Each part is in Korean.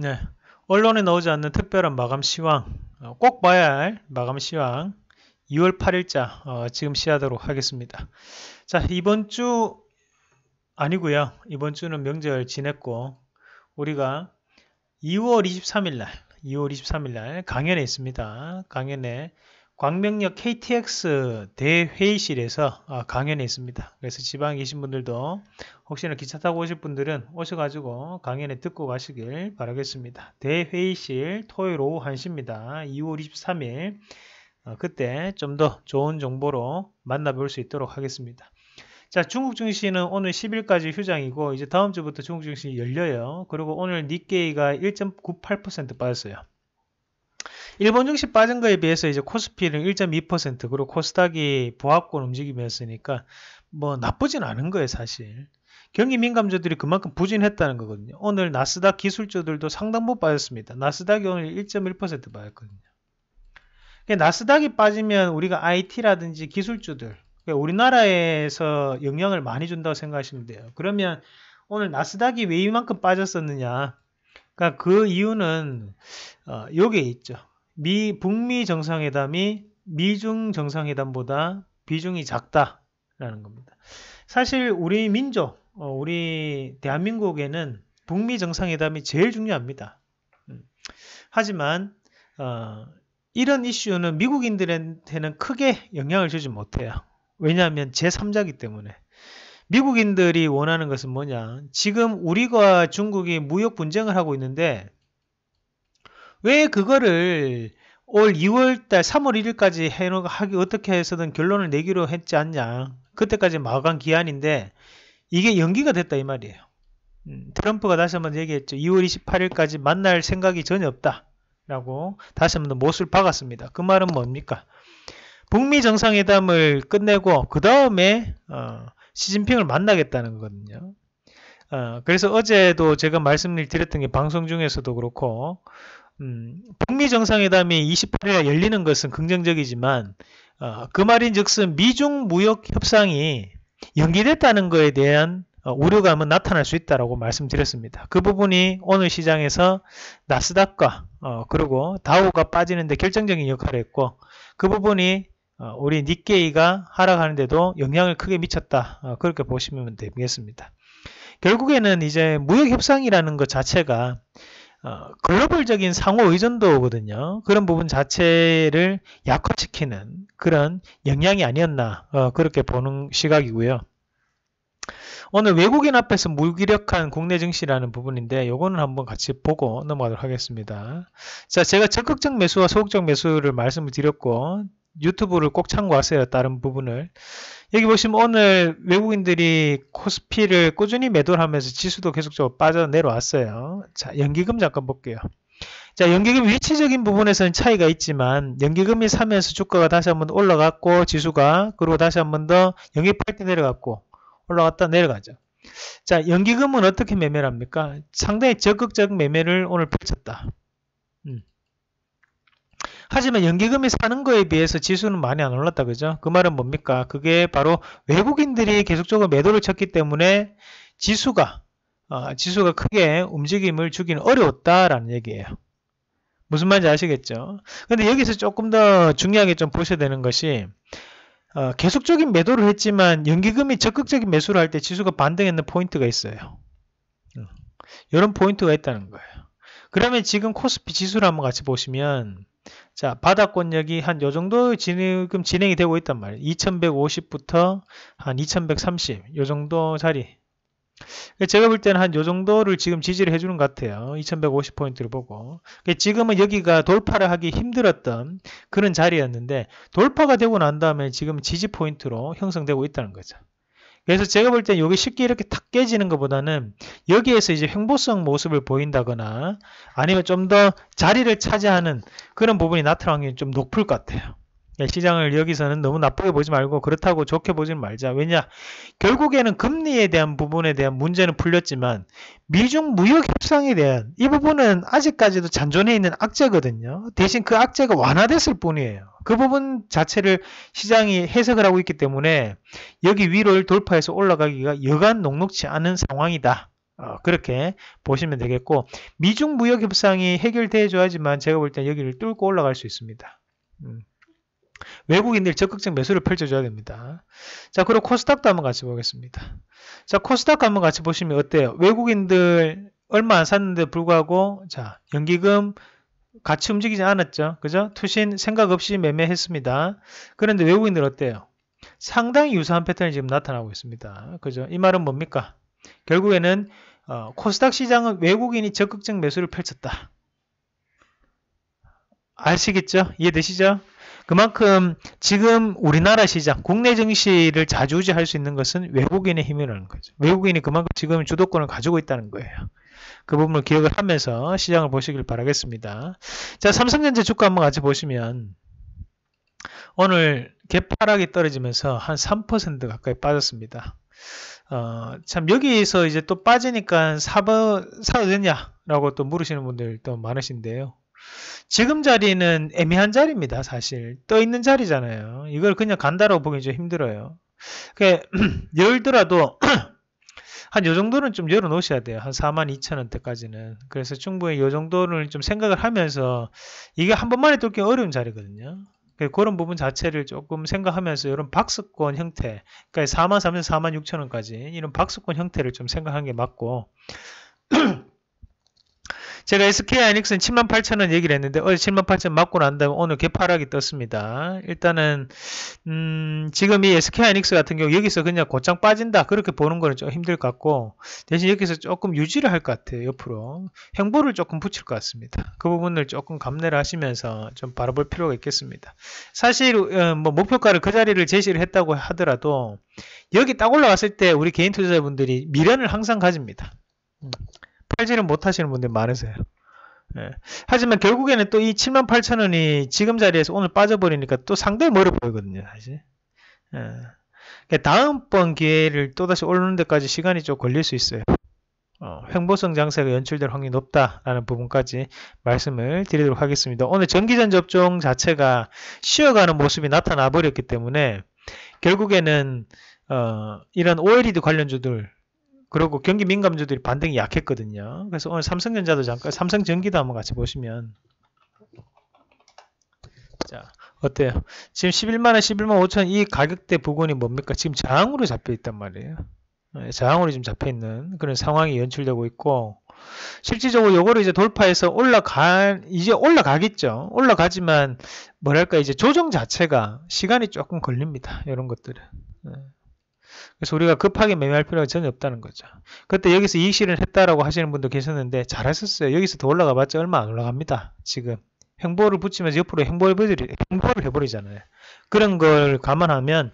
네. 언론에 나오지 않는 특별한 마감 시황, 어, 꼭 봐야 할 마감 시황 2월 8일자 어, 지금 시하도록 하겠습니다. 자, 이번 주 아니고요. 이번 주는 명절 지냈고 우리가 2월 23일 날, 2월 23일 날 강연에 있습니다. 강연에 광명역 KTX 대회의실에서 아, 강연이 있습니다. 그래서 지방에 계신 분들도 혹시나 기차 타고 오실 분들은 오셔가지고 강연에 듣고 가시길 바라겠습니다. 대회의실 토요일 오후 1시입니다. 2월 23일 어, 그때 좀 더 좋은 정보로 만나볼 수 있도록 하겠습니다. 자 중국 증시는 오늘 10일까지 휴장이고 이제 다음 주부터 중국 증시 열려요. 그리고 오늘 니케이가 1.98% 빠졌어요. 일본 증시 빠진 거에 비해서 이제 코스피는 1.2% 그리고 코스닥이 보합권 움직임이었으니까 뭐 나쁘진 않은 거예요 사실. 경기 민감주들이 그만큼 부진했다는 거거든요. 오늘 나스닥 기술주들도 상당부 빠졌습니다. 나스닥이 오늘 1.1% 빠졌거든요. 그러니까 나스닥이 빠지면 우리가 IT라든지 기술주들, 그러니까 우리나라에서 영향을 많이 준다고 생각하시면 돼요. 그러면 오늘 나스닥이 왜 이만큼 빠졌었느냐? 그러니까 그 이유는 어, 여기에 있죠. 미 북미 정상회담이 미중 정상회담보다 비중이 작다라는 겁니다. 사실 우리 민족, 어, 우리 대한민국에는 북미 정상회담이 제일 중요합니다. 음. 하지만 어, 이런 이슈는 미국인들한테는 크게 영향을 주지 못해요. 왜냐하면 제3자기 때문에. 미국인들이 원하는 것은 뭐냐? 지금 우리가 중국이 무역 분쟁을 하고 있는데 왜 그거를 올 2월달 3월 1일까지 해놓기 어떻게 해서든 결론을 내기로 했지 않냐? 그때까지 마감 기한인데 이게 연기가 됐다 이 말이에요. 음, 트럼프가 다시 한번 얘기했죠. 2월 28일까지 만날 생각이 전혀 없다. 라고 다시 한번 못을 박았습니다. 그 말은 뭡니까? 북미 정상회담을 끝내고 그 다음에 어, 시진핑을 만나겠다는 거거든요. 어, 그래서 어제도 제가 말씀을 드렸던 게 방송 중에서도 그렇고 음, 북미 정상회담이 28일에 열리는 것은 긍정적이지만 어, 그 말인즉슨 미중 무역 협상이 연기됐다는 것에 대한 어, 우려감은 나타날 수 있다라고 말씀드렸습니다. 그 부분이 오늘 시장에서 나스닥과 어, 그리고 다우가 빠지는데 결정적인 역할을 했고 그 부분이 어, 우리 니케이가 하락하는데도 영향을 크게 미쳤다. 어, 그렇게 보시면 되겠습니다. 결국에는 이제 무역협상이라는 것 자체가 어, 글로벌적인 상호 의존도거든요. 그런 부분 자체를 약화시키는 그런 영향이 아니었나 그렇게 보는 시각이고요. 오늘 외국인 앞에서 무기력한 국내 증시라는 부분인데 요거는 한번 같이 보고 넘어가도록 하겠습니다. 자, 제가 적극적 매수와 소극적 매수를 말씀을 드렸고 유튜브를 꼭 참고하세요. 다른 부분을. 여기 보시면 오늘 외국인들이 코스피를 꾸준히 매도를 하면서 지수도 계속적으로 빠져내려왔어요. 자, 연기금 잠깐 볼게요. 자, 연기금 위치적인 부분에서는 차이가 있지만 연기금이 사면서 주가가 다시 한번 올라갔고 지수가 그리고 다시 한번 더 영입할 때 내려갔고 올라갔다 내려가죠. 자, 연기금은 어떻게 매매를 합니까? 상당히 적극적 매매를 오늘 펼쳤다. 하지만 연기금이 사는 거에 비해서 지수는 많이 안 올랐다 그죠? 그 말은 뭡니까? 그게 바로 외국인들이 계속적으로 매도를 쳤기 때문에 지수가 어, 지수가 크게 움직임을 주기는 어려웠다라는 얘기예요. 무슨 말인지 아시겠죠? 근데 여기서 조금 더 중요하게 좀 보셔야 되는 것이 어, 계속적인 매도를 했지만 연기금이 적극적인 매수를 할 때 지수가 반등했는 포인트가 있어요. 이런 음, 포인트가 있다는 거예요. 그러면 지금 코스피 지수를 한번 같이 보시면 자, 바닥권역이 한 요정도 지금 진행이 되고 있단 말이에요. 2150부터 한 2130, 요정도 자리. 제가 볼 때는 한 요정도를 지금 지지를 해주는 것 같아요. 2150포인트를 보고. 그러니까 지금은 여기가 돌파를 하기 힘들었던 그런 자리였는데, 돌파가 되고 난 다음에 지금 지지 포인트로 형성되고 있다는 거죠. 그래서 제가 볼땐 이게 쉽게 이렇게 탁 깨지는 것보다는 여기에서 이제 횡보성 모습을 보인다거나 아니면 좀 더 자리를 차지하는 그런 부분이 나타나는 게 좀 높을 것 같아요. 예, 시장을 여기서는 너무 나쁘게 보지 말고 그렇다고 좋게 보지 말자. 왜냐? 결국에는 금리에 대한 부분에 대한 문제는 풀렸지만 미중 무역 협상에 대한 이 부분은 아직까지도 잔존해 있는 악재거든요. 대신 그 악재가 완화됐을 뿐이에요. 그 부분 자체를 시장이 해석을 하고 있기 때문에 여기 위로를 돌파해서 올라가기가 여간 녹록치 않은 상황이다. 어, 그렇게 보시면 되겠고 미중 무역 협상이 해결돼줘야지만 제가 볼때 여기를 뚫고 올라갈 수 있습니다. 음. 외국인들 적극적 매수를 펼쳐줘야 됩니다. 자, 그리고 코스닥도 한번 같이 보겠습니다. 자, 코스닥 한번 같이 보시면 어때요? 외국인들 얼마 안 샀는데 불구하고 자, 연기금 같이 움직이지 않았죠. 그죠? 투신 생각 없이 매매했습니다. 그런데 외국인들 어때요? 상당히 유사한 패턴이 지금 나타나고 있습니다. 그죠? 이 말은 뭡니까? 결국에는 어, 코스닥 시장은 외국인이 적극적 매수를 펼쳤다. 아시겠죠? 이해되시죠? 그만큼 지금 우리나라 시장, 국내 증시를 자주지할 수 있는 것은 외국인의 힘이라는 거죠. 외국인이 그만큼 지금 주도권을 가지고 있다는 거예요. 그 부분을 기억을 하면서 시장을 보시길 바라겠습니다. 자, 삼성전자 주가 한번 같이 보시면 오늘 개파락이 떨어지면서 한 3% 가까이 빠졌습니다. 어, 참 여기에서 이제 또 빠지니까 사버 사도 되냐라고 또 물으시는 분들 또 많으신데요. 지금 자리는 애매한 자리입니다. 사실 떠 있는 자리잖아요. 이걸 그냥 간다라고 보기 좀 힘들어요. 열더라도 한 요정도는 좀 열어놓으셔야 돼요. 한 42,000원대까지는. 그래서 충분히 요정도를 좀 생각을 하면서 이게 한 번만에 뚫기 어려운 자리거든요. 그 그런 부분 자체를 조금 생각하면서 이런 박스권 형태, 그러니까 43,000원, 46,000원까지 이런 박스권 형태를 좀 생각한 게 맞고 제가 SK 하이닉스는 78,000원 얘기를 했는데 어제 78,000 맞고 난 다음에 오늘 개파락이 떴습니다. 일단은 음, 지금 이 SK 하이닉스 같은 경우 여기서 그냥 곧장 빠진다 그렇게 보는 거는 좀 힘들 것 같고 대신 여기서 조금 유지를 할 것 같아요. 옆으로 행보를 조금 붙일 것 같습니다. 그 부분을 조금 감내를 하시면서 좀 바라볼 필요가 있겠습니다. 사실 음, 뭐 목표가를 그 자리를 제시를 했다고 하더라도 여기 딱 올라왔을 때 우리 개인 투자자분들이 미련을 항상 가집니다. 음. 팔지는 못하시는 분들 많으세요. 예. 하지만 결국에는 또 이 7만 8천 원이 지금 자리에서 오늘 빠져버리니까 또 상당히 멀어 보이거든요, 사실. 예. 그러니까 다음번 기회를 또다시 오르는 데까지 시간이 좀 걸릴 수 있어요. 어, 횡보성 장세가 연출될 확률이 높다라는 부분까지 말씀을 드리도록 하겠습니다. 오늘 전기전 접종 자체가 쉬어가는 모습이 나타나 버렸기 때문에 결국에는 어, 이런 OLED 관련주들 그리고 경기 민감주들이 반등이 약했거든요. 그래서 오늘 삼성전자도 잠깐 삼성전기도 한번 같이 보시면 자 어때요? 지금 11만원, 11만 5천 이 가격대 부근이 뭡니까? 지금 저항으로 잡혀있단 말이에요. 예, 저항으로 지금 잡혀있는 그런 상황이 연출되고 있고 실질적으로 요거를 이제 돌파해서 올라가 이제 올라가겠죠. 올라가지만 뭐랄까 이제 조정 자체가 시간이 조금 걸립니다. 이런 것들은. 예. 그래서 우리가 급하게 매매할 필요가 전혀 없다는 거죠. 그때 여기서 이익 실현 했다라고 하시는 분도 계셨는데 잘하셨어요. 여기서 더 올라가 봤자 얼마 안 올라갑니다. 지금 행보를 붙이면서 옆으로 행보해버리, 행보를 해버리잖아요. 그런 걸 감안하면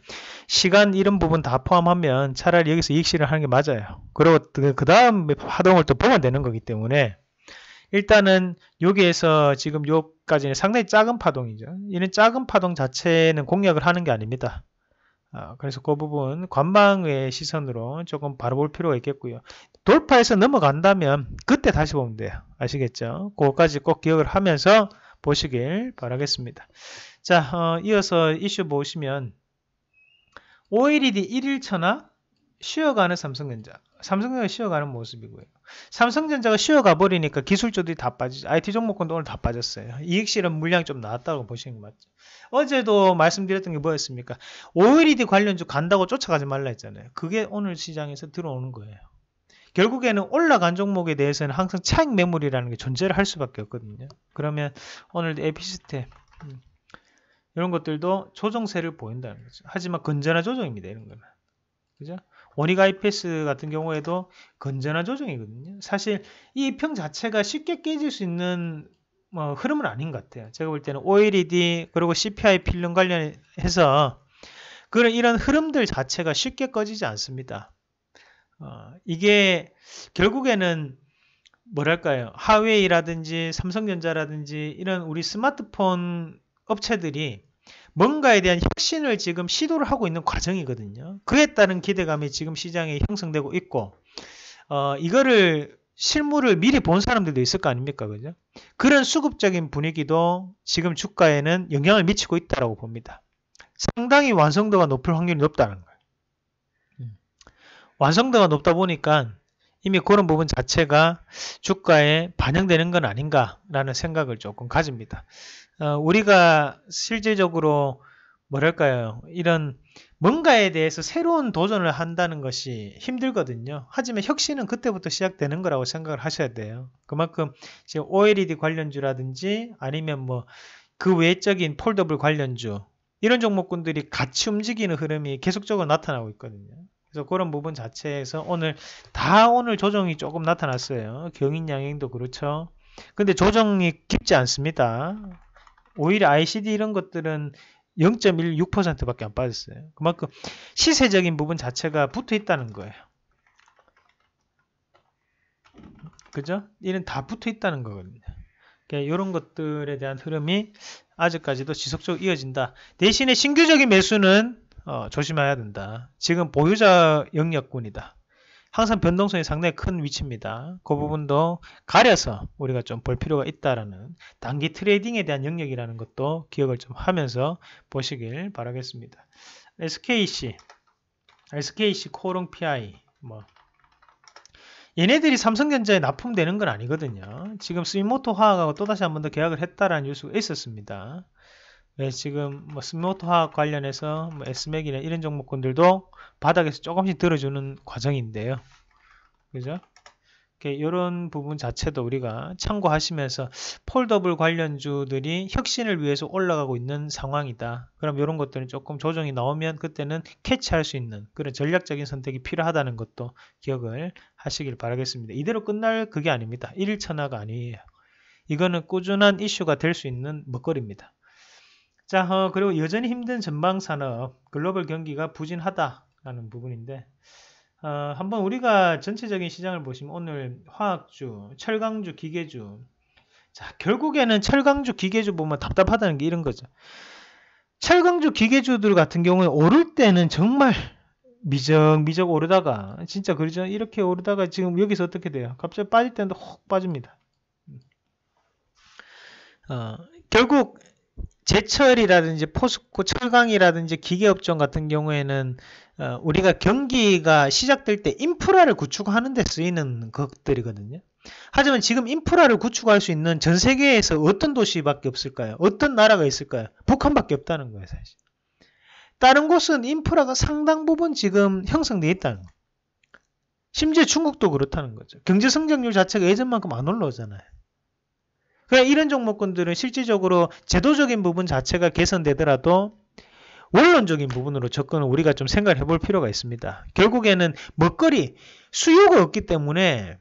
시간 이런 부분 다 포함하면 차라리 여기서 이익 실현 하는 게 맞아요. 그리고 그, 그 다음 파동을 또 보면 되는 거기 때문에 일단은 여기에서 지금 여기까지는 상당히 작은 파동이죠. 이런 작은 파동 자체는 공략을 하는 게 아닙니다. 어, 그래서 그 부분 관망의 시선으로 조금 바라볼 필요가 있겠고요. 돌파해서 넘어간다면 그때 다시 보면 돼요. 아시겠죠? 그거까지 꼭 기억을 하면서 보시길 바라겠습니다. 자, 어, 이어서 이슈 보시면 OLED 1일차나 쉬어가는 삼성전자, 삼성전자 쉬어가는 모습이고요. 삼성전자가 쉬어가 버리니까 기술주들이 다 빠지죠. IT 종목권도 오늘 다 빠졌어요. 이익 실은 물량이 좀 나왔다고 보시는 거 맞죠. 어제도 말씀드렸던 게 뭐였습니까? OLED 관련주 간다고 쫓아가지 말라 했잖아요. 그게 오늘 시장에서 들어오는 거예요. 결국에는 올라간 종목에 대해서는 항상 차익 매물이라는 게 존재를 할 수밖에 없거든요. 그러면 오늘 에피스템 음, 이런 것들도 조정세를 보인다는 거죠. 하지만 건전한 조정입니다. 이런 거는. 그죠? 원익 IPS 같은 경우에도 건전한 조정이거든요. 사실 이 평 자체가 쉽게 깨질 수 있는 뭐 흐름은 아닌 것 같아요. 제가 볼 때는 OLED 그리고 CPI 필름 관련해서 그런 이런 흐름들 자체가 쉽게 꺼지지 않습니다. 어, 이게 결국에는 뭐랄까요 하웨이라든지 삼성전자라든지 이런 우리 스마트폰 업체들이 뭔가에 대한 혁신을 지금 시도를 하고 있는 과정이거든요. 그에 따른 기대감이 지금 시장에 형성되고 있고, 어, 이거를 실물을 미리 본 사람들도 있을 거 아닙니까? 그죠? 그런 수급적인 분위기도 지금 주가에는 영향을 미치고 있다고 봅니다. 상당히 완성도가 높을 확률이 높다는 거예요. 음. 완성도가 높다 보니까 이미 그런 부분 자체가 주가에 반영되는 건 아닌가라는 생각을 조금 가집니다. 어, 우리가 실제적으로 뭐랄까요 이런 뭔가에 대해서 새로운 도전을 한다는 것이 힘들거든요 하지만 혁신은 그때부터 시작되는 거라고 생각을 하셔야 돼요 그만큼 지금 OLED 관련주라든지 아니면 뭐 그 외적인 폴더블 관련주 이런 종목군들이 같이 움직이는 흐름이 계속적으로 나타나고 있거든요 그래서 그런 부분 자체에서 오늘 다 오늘 조정이 조금 나타났어요 경인 양행도 그렇죠 근데 조정이 깊지 않습니다 오히려 ICD 이런 것들은 0.16%밖에 안 빠졌어요. 그만큼 시세적인 부분 자체가 붙어 있다는 거예요. 그죠? 이런 다 붙어 있다는 거거든요. 그러니까 이런 것들에 대한 흐름이 아직까지도 지속적으로 이어진다. 대신에 신규적인 매수는 어, 조심해야 된다. 지금 보유자 영역군이다. 항상 변동성이 상당히 큰 위치입니다. 그 부분도 가려서 우리가 좀 볼 필요가 있다라는 단기 트레이딩에 대한 영역이라는 것도 기억을 좀 하면서 보시길 바라겠습니다. SKC, SKC 코롱 PI 뭐 얘네들이 삼성전자에 납품되는 건 아니거든요. 지금 스미모토 화학하고 또다시 한 번 더 계약을 했다라는 뉴스가 있었습니다. 네, 지금 뭐스모트화학 관련해서 뭐 에스맥이나 이런 종목군들도 바닥에서 조금씩 들어주는 과정인데요. 그죠? 이런 부분 자체도 우리가 참고하시면서 폴더블 관련주들이 혁신을 위해서 올라가고 있는 상황이다. 그럼 이런 것들은 조금 조정이 나오면 그때는 캐치할 수 있는 그런 전략적인 선택이 필요하다는 것도 기억을 하시길 바라겠습니다. 이대로 끝날 그게 아닙니다. 1일천하가 아니에요. 이거는 꾸준한 이슈가 될 수 있는 먹거리입니다. 자, 어, 그리고 여전히 힘든 전방산업, 글로벌 경기가 부진하다라는 부분인데, 어, 한번 우리가 전체적인 시장을 보시면 오늘 화학주, 철강주, 기계주. 자, 결국에는 철강주, 기계주 보면 답답하다는 게 이런 거죠. 철강주, 기계주들 같은 경우에 오를 때는 정말 미적미적 오르다가, 진짜 그러죠? 이렇게 오르다가 지금 여기서 어떻게 돼요? 갑자기 빠질 때는 혹 빠집니다. 어, 결국 제철이라든지 포스코 철강이라든지 기계업종 같은 경우에는 어, 우리가 경기가 시작될 때 인프라를 구축하는 데 쓰이는 것들이거든요. 하지만 지금 인프라를 구축할 수 있는 전 세계에서 어떤 도시밖에 없을까요? 어떤 나라가 있을까요? 북한밖에 없다는 거예요, 사실. 다른 곳은 인프라가 상당 부분 지금 형성돼 있다는 거. 심지어 중국도 그렇다는 거죠. 경제 성장률 자체가 예전만큼 안 올라오잖아요. 그러니까 이런 종목군들은 실질적으로 제도적인 부분 자체가 개선되더라도 원론적인 부분으로 접근을 우리가 좀 생각해 볼 필요가 있습니다. 결국에는 먹거리, 수요가 없기 때문에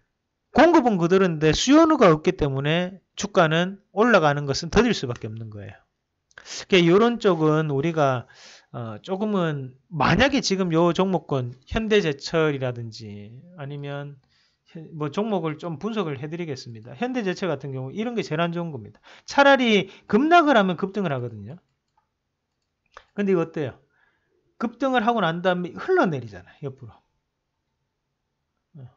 공급은 그들로인데 수요가 없기 때문에 주가는 올라가는 것은 더딜 수밖에 없는 거예요. 그러니까 이런 쪽은 우리가 어, 조금은 만약에 지금 요 종목권 현대제철이라든지 아니면 뭐 종목을 좀 분석을 해드리겠습니다. 현대제철 같은 경우 이런 게 제일 안 좋은 겁니다. 차라리 급락을 하면 급등을 하거든요. 근데 이거 어때요? 급등을 하고 난 다음에 흘러내리잖아요. 옆으로. 어.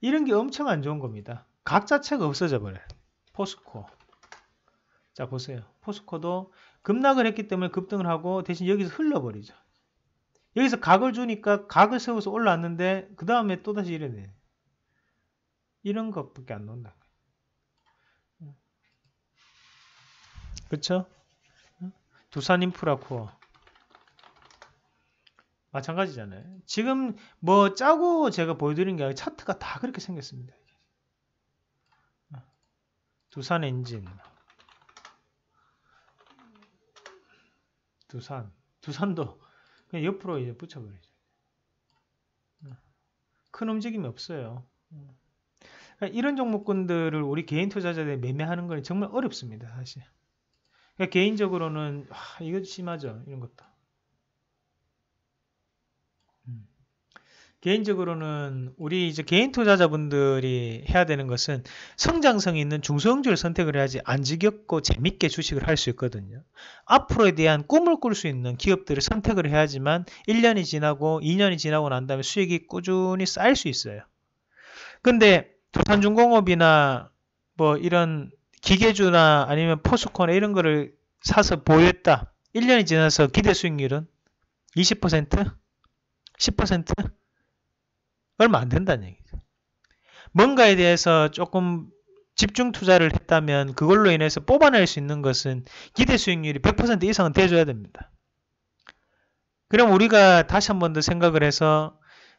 이런 게 엄청 안 좋은 겁니다. 각 자체가 없어져 버려요. 포스코. 자 보세요. 포스코도 급락을 했기 때문에 급등을 하고 대신 여기서 흘러버리죠. 여기서 각을 주니까 각을 세워서 올라왔는데 그 다음에 또다시 이래 돼요. 이런 것밖에 안 논다. 그쵸? 두산 인프라코어. 마찬가지잖아요. 지금 뭐 짜고 제가 보여드린 게 아니라 차트가 다 그렇게 생겼습니다. 두산 엔진. 두산. 두산도 그냥 옆으로 이제 붙여버리죠. 큰 움직임이 없어요. 그러니까 이런 종목군들을 우리 개인 투자자들이 매매하는 건 정말 어렵습니다. 사실. 그러니까 개인적으로는 와, 아, 이거 심하죠. 이런 것도. 음. 개인적으로는 우리 이제 개인 투자자분들이 해야 되는 것은 성장성 있는 중소형주를 선택을 해야지 안 지겹고 재밌게 주식을 할 수 있거든요. 앞으로에 대한 꿈을 꿀 수 있는 기업들을 선택을 해야지만 1년이 지나고 2년이 지나고 난 다음에 수익이 꾸준히 쌓일 수 있어요. 근데 두산중공업이나 뭐 이런 기계주나 아니면 포스코나 이런 거를 사서 보였다. 1년이 지나서 기대 수익률은 20%? 10%? 얼마 안 된다는 얘기죠. 뭔가에 대해서 조금 집중 투자를 했다면 그걸로 인해서 뽑아낼 수 있는 것은 기대 수익률이 100% 이상은 돼줘야 됩니다. 그럼 우리가 다시 한 번 더 생각을 해서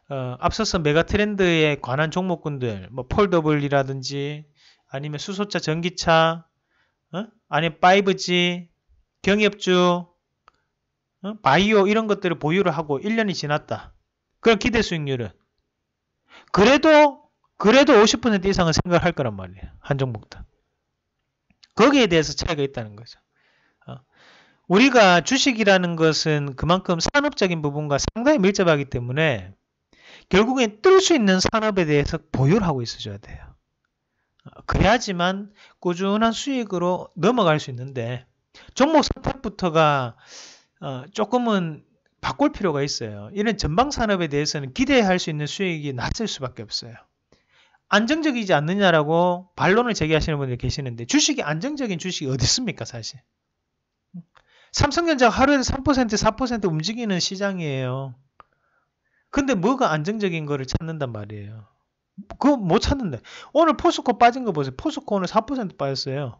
어, 앞서서 메가 트렌드에 관한 종목군들, 뭐 폴더블이라든지 아니면 수소차, 전기차, 어? 아니면 5G, 경협주, 어? 바이오 이런 것들을 보유를 하고 1년이 지났다. 그럼 기대 수익률은 그래도 그래도 50% 이상은 생각할 거란 말이에요. 한 종목당. 거기에 대해서 차이가 있다는 거죠. 어. 우리가 주식이라는 것은 그만큼 산업적인 부분과 상당히 밀접하기 때문에 결국엔 뜰 수 있는 산업에 대해서 보유를 하고 있어줘야 돼요. 그래야지만 꾸준한 수익으로 넘어갈 수 있는데 종목 선택부터가 어, 조금은 바꿀 필요가 있어요. 이런 전방 산업에 대해서는 기대할 수 있는 수익이 낮을 수밖에 없어요. 안정적이지 않느냐라고 반론을 제기하시는 분들이 계시는데 주식이 안정적인 주식이 어디 있습니까 사실 삼성전자가 하루에 3% 4% 움직이는 시장이에요 근데 뭐가 안정적인 거를 찾는단 말이에요. 그거 못 찾는데. 오늘 포스코 빠진 거 보세요. 포스코 오늘 4% 빠졌어요.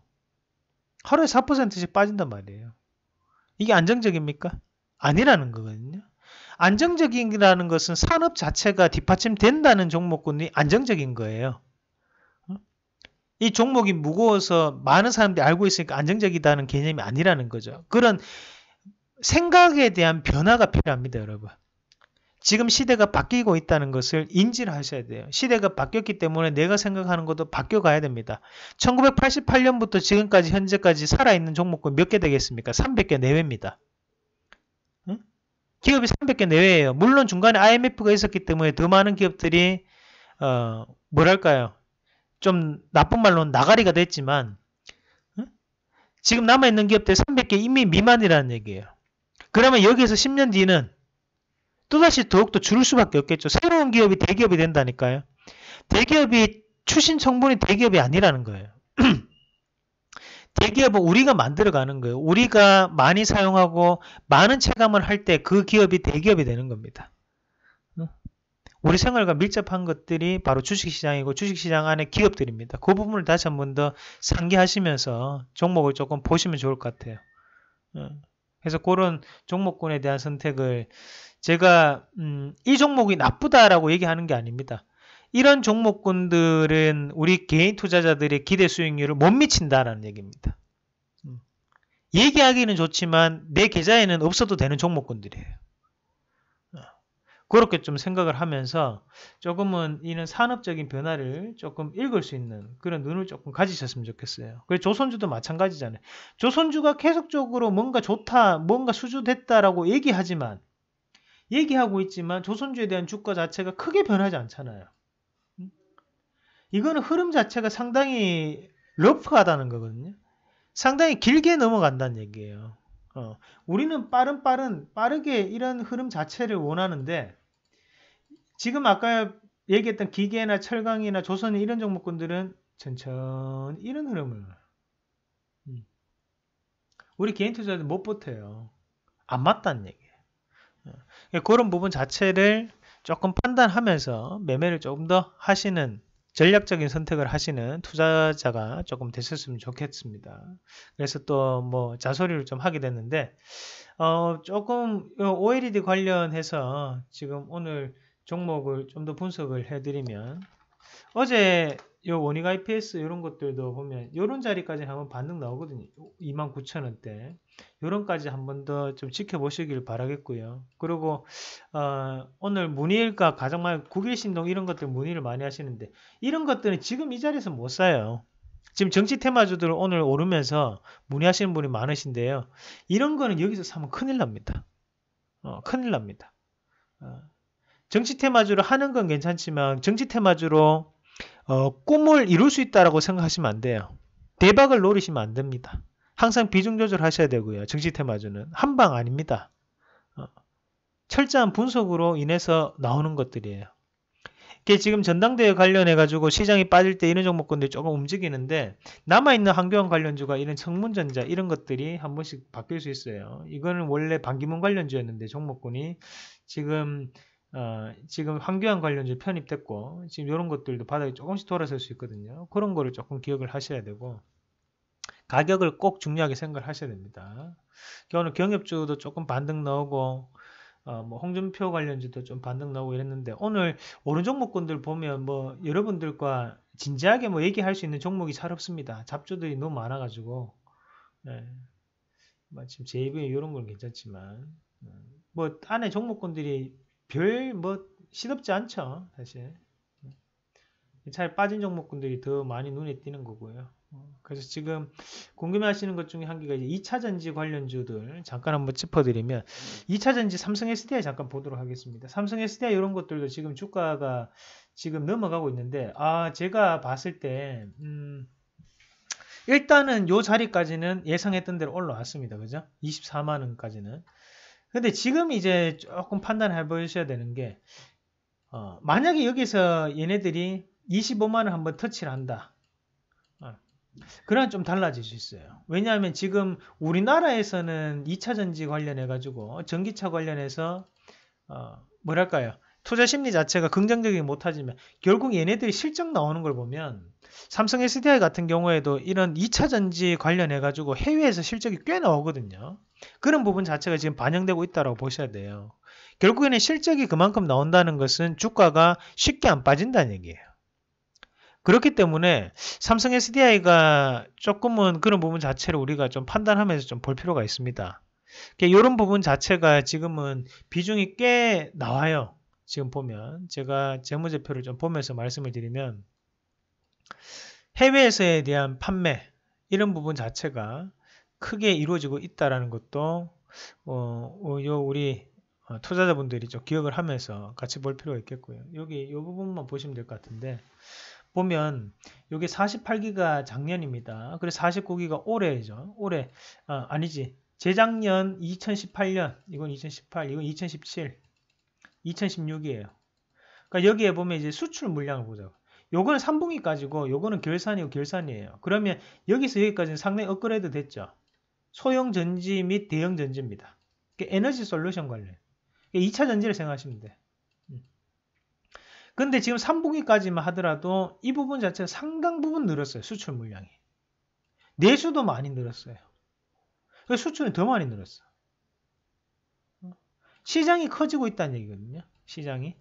하루에 4%씩 빠진단 말이에요. 이게 안정적입니까? 아니라는 거거든요. 안정적이라는 것은 산업 자체가 뒷받침된다는 종목군이 안정적인 거예요. 이 종목이 무거워서 많은 사람들이 알고 있으니까 안정적이다는 개념이 아니라는 거죠. 그런 생각에 대한 변화가 필요합니다, 여러분. 지금 시대가 바뀌고 있다는 것을 인지를 하셔야 돼요. 시대가 바뀌었기 때문에 내가 생각하는 것도 바뀌어가야 됩니다. 1988년부터 지금까지 현재까지 살아있는 종목은몇 개 되겠습니까? 300개 내외입니다. 응? 기업이 300개 내외예요. 물론 중간에 IMF가 있었기 때문에 더 많은 기업들이 어, 뭐랄까요? 좀 나쁜 말로는 나가리가 됐지만 응? 지금 남아있는 기업들 300개 이미 미만이라는 얘기예요. 그러면 여기에서 10년 뒤는 또다시 더욱더 줄을 수밖에 없겠죠. 새로운 기업이 대기업이 된다니까요. 대기업이 출신 성분이 대기업이 아니라는 거예요. 대기업은 우리가 만들어가는 거예요. 우리가 많이 사용하고 많은 체감을 할 때 그 기업이 대기업이 되는 겁니다. 어? 우리 생활과 밀접한 것들이 바로 주식시장이고 주식시장 안에 기업들입니다. 그 부분을 다시 한번 더 상기하시면서 종목을 조금 보시면 좋을 것 같아요. 어. 그래서 그런 종목군에 대한 선택을 제가 음, 이 종목이 나쁘다라고 얘기하는 게 아닙니다. 이런 종목군들은 우리 개인 투자자들의 기대 수익률을 못 미친다라는 얘기입니다. 음. 얘기하기는 좋지만 내 계좌에는 없어도 되는 종목군들이에요. 그렇게 좀 생각을 하면서 조금은 이런 산업적인 변화를 조금 읽을 수 있는 그런 눈을 조금 가지셨으면 좋겠어요. 그리고 조선주도 마찬가지잖아요. 조선주가 계속적으로 뭔가 좋다, 뭔가 수주됐다라고 얘기하지만 얘기하고 있지만 조선주에 대한 주가 자체가 크게 변하지 않잖아요. 음? 이거는 흐름 자체가 상당히 러프하다는 거거든요. 상당히 길게 넘어간다는 얘기예요. 어, 우리는 빠른 빠른 빠르게 이런 흐름 자체를 원하는데 지금 아까 얘기했던 기계나 철강이나 조선이 이런 종목군들은 천천히 이런 흐름을 음. 우리 개인 투자자들 못 버텨요. 안 맞다는 얘기예요. 어. 그러니까 그런 부분 자체를 조금 판단하면서 매매를 조금 더 하시는 전략적인 선택을 하시는 투자자가 조금 됐었으면 좋겠습니다. 그래서 또 뭐 자소리를 좀 하게 됐는데 어, 조금 OLED 관련해서 지금 오늘 종목을 좀 더 분석을 해드리면 어제 요 원익 IPS 이런 것들도 보면 이런 자리까지 한번 반등 나오거든요. 29,000원대. 요런까지 한 번 더 좀 지켜보시길 바라겠고요. 그리고 어, 오늘 문의일가 가장 많이 9일신동 이런 것들 문의를 많이 하시는데 이런 것들은 지금 이 자리에서 못 사요. 지금 정치 테마주들 오늘 오르면서 문의하시는 분이 많으신데요. 이런 거는 여기서 사면 큰일 납니다. 어, 큰일 납니다. 어. 정치 테마주로 하는 건 괜찮지만 정치 테마주로 어, 꿈을 이룰 수 있다라고 생각하시면 안 돼요. 대박을 노리시면 안 됩니다. 항상 비중 조절하셔야 되고요. 증시 테마주는 한방 아닙니다. 어, 철저한 분석으로 인해서 나오는 것들이에요. 이게 지금 전당대회 관련해 가지고 시장이 빠질 때 이런 종목군들이 조금 움직이는데 남아있는 환경 관련주가 이런 청문전자 이런 것들이 한 번씩 바뀔 수 있어요. 이거는 원래 반기문 관련주였는데 종목군이 지금 어, 지금 황교안 관련주 편입됐고 지금 이런 것들도 바닥이 조금씩 돌아설 수 있거든요. 그런 거를 조금 기억을 하셔야 되고 가격을 꼭 중요하게 생각을 하셔야 됩니다. 오늘 경협주도 조금 반등 나오고 어, 뭐 홍준표 관련주도 좀 반등 나오고 이랬는데 오늘 오른 종목군들 보면 뭐 여러분들과 진지하게 뭐 얘기할 수 있는 종목이 잘 없습니다. 잡주들이 너무 많아가지고 네. 마침 제이브 이런 건 괜찮지만 음, 뭐 안에 종목군들이 별뭐 시덥지 않죠 사실 차에 빠진 종목군들이 더 많이 눈에 띄는 거고요 그래서 지금 궁금해하시는 것 중에 한 개가 이제 2차전지 관련주들 잠깐 한번 짚어드리면 2차전지 삼성 SDI 잠깐 보도록 하겠습니다. 삼성 SDI 이런 것들도 지금 주가가 지금 넘어가고 있는데 아 제가 봤을 때 음, 일단은 요 자리까지는 예상했던 대로 올라왔습니다. 그죠? 24만원까지는 근데 지금 이제 조금 판단해 보셔야 되는 게 어, 만약에 여기서 얘네들이 2 5만원 한번 터치를 한다. 어, 그러면 좀 달라질 수 있어요. 왜냐하면 지금 우리나라에서는 2차전지 관련해가지고 어, 전기차 관련해서 어, 뭐랄까요. 투자 심리 자체가 긍정적이지 못하지만 결국 얘네들이 실적 나오는 걸 보면 삼성 SDI 같은 경우에도 이런 2차 전지 관련해 가지고 해외에서 실적이 꽤 나오거든요. 그런 부분 자체가 지금 반영되고 있다고 보셔야 돼요. 결국에는 실적이 그만큼 나온다는 것은 주가가 쉽게 안 빠진다는 얘기예요. 그렇기 때문에 삼성 SDI가 조금은 그런 부분 자체를 우리가 좀 판단하면서 좀 볼 필요가 있습니다. 이런 부분 자체가 지금은 비중이 꽤 나와요. 지금 보면 제가 재무제표를 좀 보면서 말씀을 드리면 해외에서에 대한 판매 이런 부분 자체가 크게 이루어지고 있다라는 것도 어, 어 우리 어, 투자자분들이 좀 기억을 하면서 같이 볼 필요가 있겠고요. 여기 이 부분만 보시면 될 것 같은데 보면 여기 48기가 작년입니다. 그래서 49기가 올해죠. 올해 아, 아니지 재작년 2018년 이건 2018 이건 2017 2016이에요. 그러니까 여기에 보면 이제 수출 물량을 보자고. 요거는 3분기까지고 요거는 결산이고 결산이에요. 그러면 여기서 여기까지는 상당히 업그레이드 됐죠. 소형 전지 및 대형 전지입니다. 에너지 솔루션 관련. 2차 전지를 생각하시면 돼. 음. 근데 지금 3분기까지만 하더라도 이 부분 자체가 상당 부분 늘었어요. 수출 물량이. 내수도 많이 늘었어요. 수출이더 많이 늘었어. 시장이 커지고 있다는 얘기거든요. 시장이.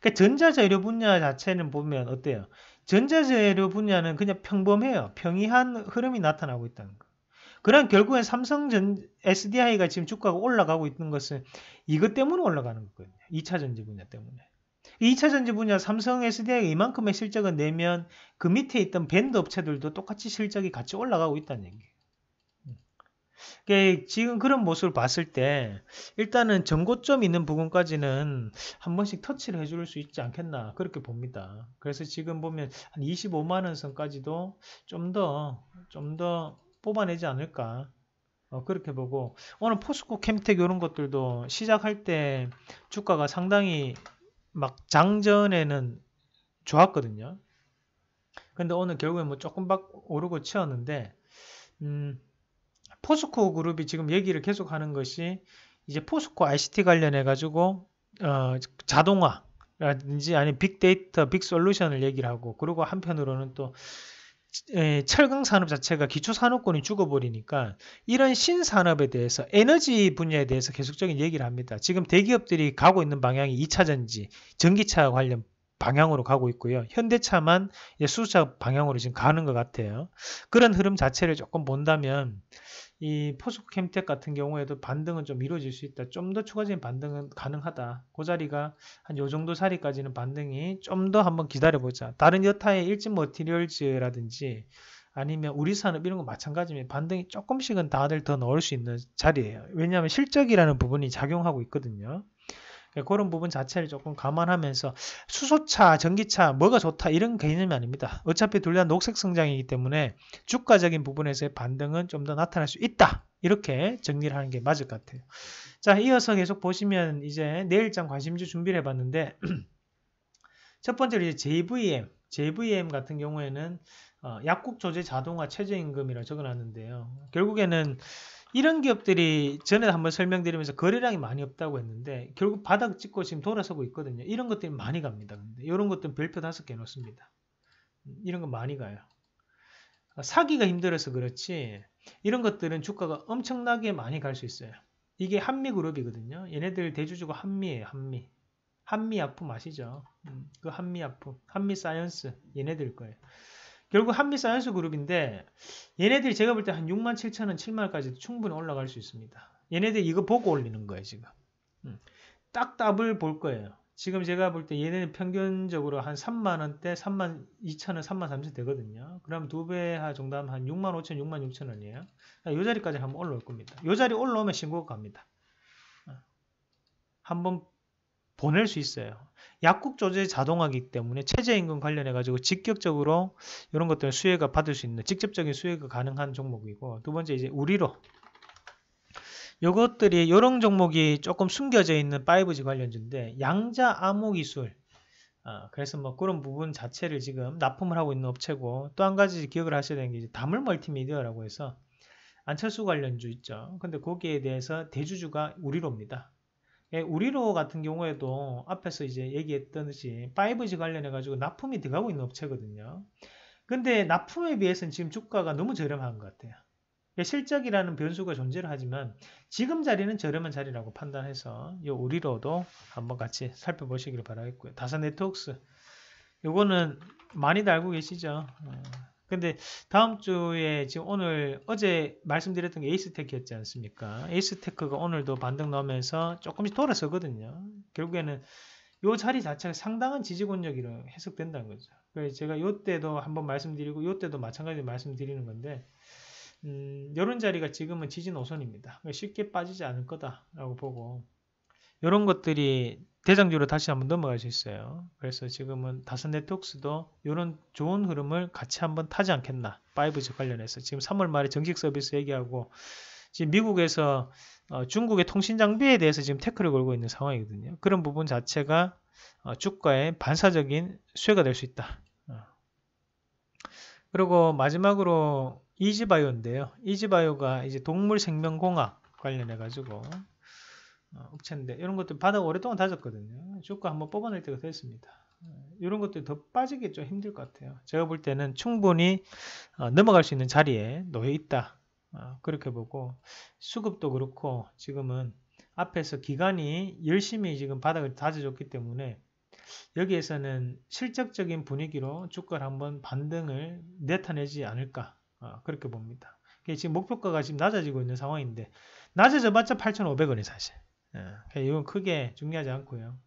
그러니까 전자재료 분야 자체는 보면 어때요? 전자재료 분야는 그냥 평범해요. 평이한 흐름이 나타나고 있다는 거. 그럼 결국엔 삼성전 SDI가 지금 주가가 올라가고 있는 것은 이것 때문에 올라가는 거거든요. 2차 전지 분야 때문에. 2차 전지 분야 삼성 SDI가 이만큼의 실적을 내면 그 밑에 있던 밴드 업체들도 똑같이 실적이 같이 올라가고 있다는 얘기예요. 지금 그런 모습을 봤을 때 일단은 전고점 있는 부분까지는 한 번씩 터치를 해줄 수 있지 않겠나 그렇게 봅니다. 그래서 지금 보면 한 25만원 선까지도 좀 더 좀 더 뽑아내지 않을까 어, 그렇게 보고 오늘 포스코 캠텍 이런 것들도 시작할 때 주가가 상당히 막 장전에는 좋았거든요. 근데 오늘 결국에 뭐 조금 박 오르고 치웠는데 음, 포스코 그룹이 지금 얘기를 계속 하는 것이 이제 포스코 ICT 관련해 가지고 어, 자동화라든지 아니면 빅데이터, 빅솔루션을 얘기를 하고 그리고 한편으로는 또 철강 산업 자체가 기초 산업권이 죽어버리니까 이런 신산업에 대해서 에너지 분야에 대해서 계속적인 얘기를 합니다. 지금 대기업들이 가고 있는 방향이 2차전지, 전기차 관련 방향으로 가고 있고요. 현대차만 수소차 방향으로 지금 가는 것 같아요. 그런 흐름 자체를 조금 본다면 이 포스코 캠텍 같은 경우에도 반등은 좀 이루어질 수 있다. 좀 더 추가적인 반등은 가능하다. 그 자리가 한 요 정도 자리까지는 반등이 좀 더 한번 기다려보자. 다른 여타의 일진 머티리얼즈라든지 아니면 우리 산업 이런 거마찬가지면 반등이 조금씩은 다들 더 넣을 수 있는 자리예요. 왜냐하면 실적이라는 부분이 작용하고 있거든요. 예, 그런 부분 자체를 조금 감안하면서 수소차, 전기차 뭐가 좋다 이런 개념이 아닙니다. 어차피 둘 다 녹색 성장이기 때문에 주가적인 부분에서의 반등은 좀 더 나타날 수 있다. 이렇게 정리를 하는 게 맞을 것 같아요. 자, 이어서 계속 보시면 이제 내일장 관심주 준비를 해봤는데 첫 번째로 이제 JVM, JVM 같은 경우에는 어, 약국 조제 자동화 최저임금이라 적어놨는데요. 결국에는 이런 기업들이 전에 한번 설명드리면서 거래량이 많이 없다고 했는데 결국 바닥 찍고 지금 돌아서고 있거든요. 이런 것들이 많이 갑니다. 근데 이런 것들은 별표 다섯 개 놓습니다. 이런 거 많이 가요. 사기가 힘들어서 그렇지 이런 것들은 주가가 엄청나게 많이 갈 수 있어요. 이게 한미그룹이거든요. 얘네들 대주주가 한미예요. 한미. 한미아품 아시죠? 음, 그한미아품 한미사이언스 얘네들 거예요. 결국 한미사이언스 그룹인데 얘네들이 제가 볼 때 한 6만 7천 원, 7만 원까지 충분히 올라갈 수 있습니다. 얘네들 이거 보고 올리는 거예요 지금. 음. 딱 답을 볼 거예요. 지금 제가 볼 때 얘네는 평균적으로 한 3만 원대, 3만 2천 원, 3만 3천 되거든요. 그럼 두배 정도 하면 한 6만 5천, 6만 6천 원이에요. 이 자리까지 한번 올라올 겁니다. 이 자리 올라오면 신고 갑니다. 어. 한번 보낼 수 있어요. 약국 조제 자동화기 때문에 체제임금 관련해 가지고 직격적으로 이런 것들 수혜가 받을 수 있는 직접적인 수혜가 가능한 종목이고 두 번째 이제 우리로 요것들이 요런 종목이 조금 숨겨져 있는 5G 관련주인데 양자 암호기술 어, 아, 그래서 뭐 그런 부분 자체를 지금 납품을 하고 있는 업체고 또 한 가지 기억을 하셔야 되는 게 이제 다물 멀티미디어라고 해서 안철수 관련주 있죠. 근데 거기에 대해서 대주주가 우리로입니다. 예, 우리로 같은 경우에도 앞에서 이제 얘기했듯이 5G 관련해 가지고 납품이 들어가고 있는 업체거든요. 근데 납품에 비해서는 지금 주가가 너무 저렴한 것 같아요. 예, 실적이라는 변수가 존재를 하지만 지금 자리는 저렴한 자리라고 판단해서 이 우리로도 한번 같이 살펴보시기를 바라겠고요. 다산 네트웍스 요거는 많이들 알고 계시죠. 어, 근데 다음 주에 지금 오늘 어제 말씀드렸던 게 에이스테크였지 않습니까? 에이스테크가 오늘도 반등 나오면서 조금씩 돌아서거든요. 결국에는 요 자리 자체가 상당한 지지권력이로 해석된다는 거죠. 그래서 제가 요때도 한번 말씀드리고 요때도 마찬가지로 말씀드리는 건데 음, 요런 자리가 지금은 지지 노선입니다. 그러니까 쉽게 빠지지 않을 거다라고 보고 요런 것들이 대장주로 다시 한번 넘어갈 수 있어요. 그래서 지금은 다섯 네트웍스도 이런 좋은 흐름을 같이 한번 타지 않겠나. 5G 관련해서 지금 3월 말에 정식 서비스 얘기하고 지금 미국에서 어, 중국의 통신 장비에 대해서 지금 태클을 걸고 있는 상황이거든요. 그런 부분 자체가 어, 주가에 반사적인 수혜가 될 수 있다. 어. 그리고 마지막으로 이지바이오인데요. 이지바이오가 이제 동물 생명공학 관련해 가지고 어, 업체인데 이런 것들 바닥 오랫동안 다졌거든요. 주가 한번 뽑아낼 때가 됐습니다. 어, 이런 것들이 더 빠지기 좀 힘들 것 같아요. 제가 볼 때는 충분히 어, 넘어갈 수 있는 자리에 놓여 있다. 어, 그렇게 보고 수급도 그렇고 지금은 앞에서 기간이 열심히 지금 바닥을 다져줬기 때문에 여기에서는 실적적인 분위기로 주가를 한번 반등을 내타내지 않을까 그렇게 봅니다. 지금 목표가가 지금 낮아지고 있는 상황인데 낮아져봤자 8,500원이 사실. 예, 그러니까 이건 크게 중요하지 않고요.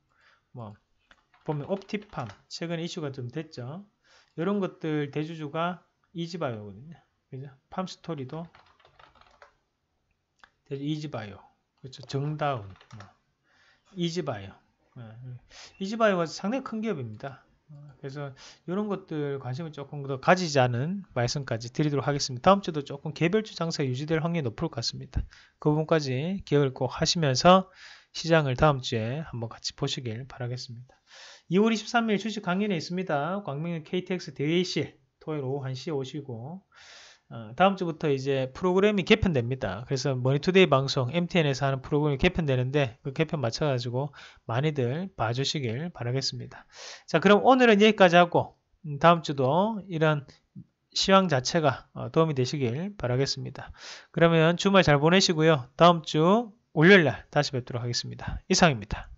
뭐 보면 옵티팜 최근에 이슈가 좀 됐죠. 이런 것들 대주주가 이지바이오거든요. 그죠? 팜스토리도 대주 이지바이오, 그렇죠? 정다운, 뭐. 이지바이오. 예, 이지바이오가 상당히 큰 기업입니다. 그래서 이런 것들 관심을 조금 더 가지지 않은 말씀까지 드리도록 하겠습니다. 다음 주도 조금 개별주 장사 유지될 확률이 높을 것 같습니다. 그 부분까지 기억을 꼭 하시면서 시장을 다음 주에 한번 같이 보시길 바라겠습니다. 2월 23일 주식 강연에 있습니다. 광명의 KTX 대회실 토요일 오후 1시에 오시고 어, 다음 주부터 이제 프로그램이 개편됩니다. 그래서 머니투데이 방송 MTN에서 하는 프로그램이 개편되는데 그 개편 맞춰가지고 많이들 봐주시길 바라겠습니다. 자 그럼 오늘은 여기까지 하고 음, 다음 주도 이런 시황 자체가 어, 도움이 되시길 바라겠습니다. 그러면 주말 잘 보내시고요. 다음 주 월요일날 다시 뵙도록 하겠습니다. 이상입니다.